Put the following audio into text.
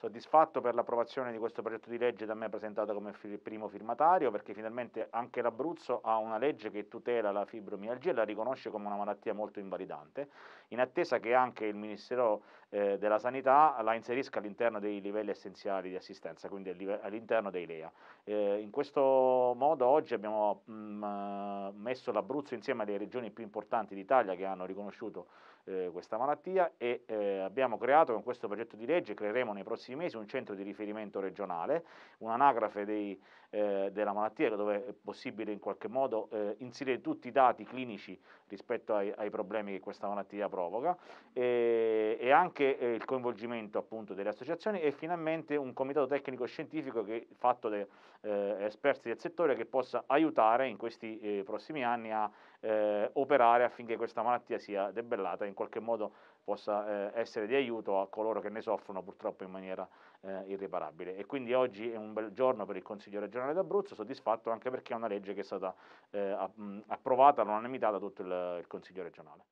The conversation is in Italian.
Soddisfatto per l'approvazione di questo progetto di legge da me presentato come primo firmatario perché finalmente anche l'Abruzzo ha una legge che tutela la fibromialgia e la riconosce come una malattia molto invalidante, in attesa che anche il Ministero eh, della Sanità la inserisca all'interno dei livelli essenziali di assistenza, quindi all'interno dei LEA. Eh, in questo modo oggi abbiamo mh, mm, messo l'Abruzzo insieme alle regioni più importanti d'Italia che hanno riconosciuto eh, questa malattia e eh, abbiamo creato con questo progetto di legge, creeremo nei prossimi mesi un centro di riferimento regionale, un'anagrafe dei, eh, della malattia dove è possibile in qualche modo eh, inserire tutti i dati clinici rispetto ai, ai problemi che questa malattia provoca. E, anche eh, il coinvolgimento appunto delle associazioni e finalmente un comitato tecnico scientifico che, fatto da eh, esperti del settore che possa aiutare in questi eh, prossimi anni a eh, operare affinché questa malattia sia debellata e in qualche modo possa eh, essere di aiuto a coloro che ne soffrono purtroppo in maniera eh, irreparabile. E quindi oggi è un bel giorno per il Consiglio regionale d'Abruzzo, soddisfatto anche perché è una legge che è stata approvata all'unanimità da tutto il, il Consiglio regionale.